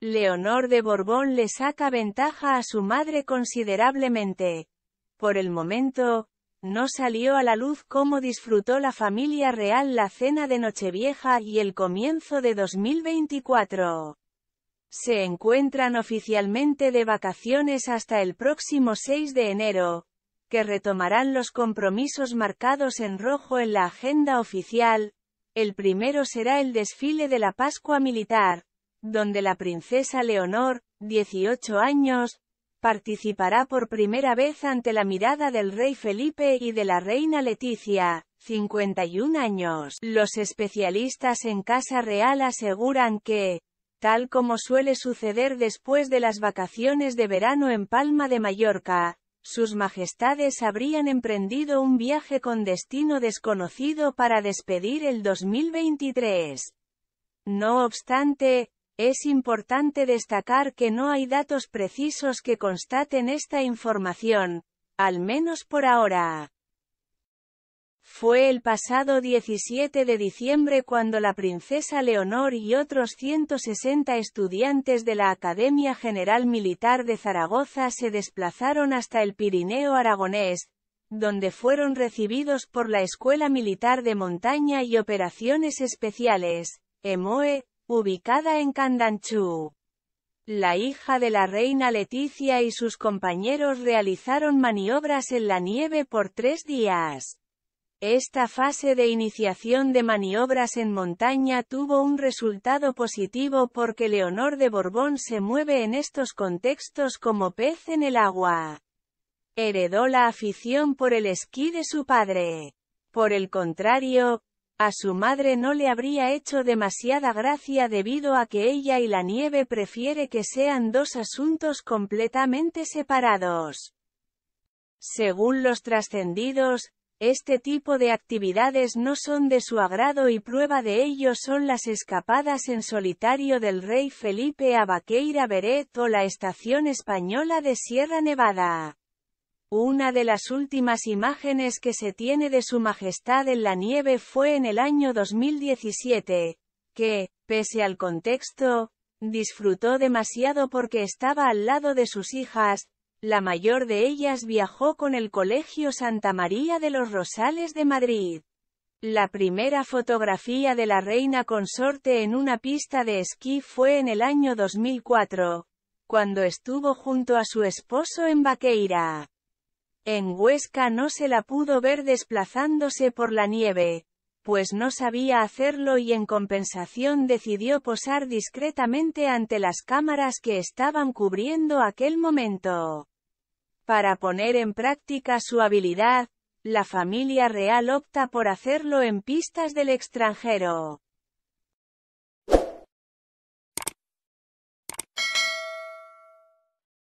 Leonor de Borbón le saca ventaja a su madre considerablemente. Por el momento, no salió a la luz cómo disfrutó la familia real la cena de Nochevieja y el comienzo de 2024. Se encuentran oficialmente de vacaciones hasta el próximo 6 de enero, que retomarán los compromisos marcados en rojo en la agenda oficial. El primero será el desfile de la Pascua Militar, donde la princesa Leonor, 18 años, participará por primera vez ante la mirada del rey Felipe y de la reina Leticia, 51 años. Los especialistas en Casa Real aseguran que, tal como suele suceder después de las vacaciones de verano en Palma de Mallorca, sus majestades habrían emprendido un viaje con destino desconocido para despedir el 2023. No obstante, es importante destacar que no hay datos precisos que constaten esta información, al menos por ahora. Fue el pasado 17 de diciembre cuando la princesa Leonor y otros 160 estudiantes de la Academia General Militar de Zaragoza se desplazaron hasta el Pirineo aragonés, donde fueron recibidos por la Escuela Militar de Montaña y Operaciones Especiales, EMOE, ubicada en Candanchú. La hija de la reina Leticia y sus compañeros realizaron maniobras en la nieve por tres días. Esta fase de iniciación de maniobras en montaña tuvo un resultado positivo porque Leonor de Borbón se mueve en estos contextos como pez en el agua. Heredó la afición por el esquí de su padre. Por el contrario, a su madre no le habría hecho demasiada gracia debido a que ella y la nieve prefiere que sean dos asuntos completamente separados. Según los trascendidos, este tipo de actividades no son de su agrado y prueba de ello son las escapadas en solitario del rey Felipe a Vaqueira Beret o la estación española de Sierra Nevada. Una de las últimas imágenes que se tiene de Su Majestad en la nieve fue en el año 2017, que, pese al contexto, disfrutó demasiado porque estaba al lado de sus hijas, la mayor de ellas viajó con el Colegio Santa María de los Rosales de Madrid. La primera fotografía de la reina consorte en una pista de esquí fue en el año 2004, cuando estuvo junto a su esposo en Baqueira. En Huesca no se la pudo ver desplazándose por la nieve, pues no sabía hacerlo y en compensación decidió posar discretamente ante las cámaras que estaban cubriendo aquel momento. Para poner en práctica su habilidad, la familia real opta por hacerlo en pistas del extranjero.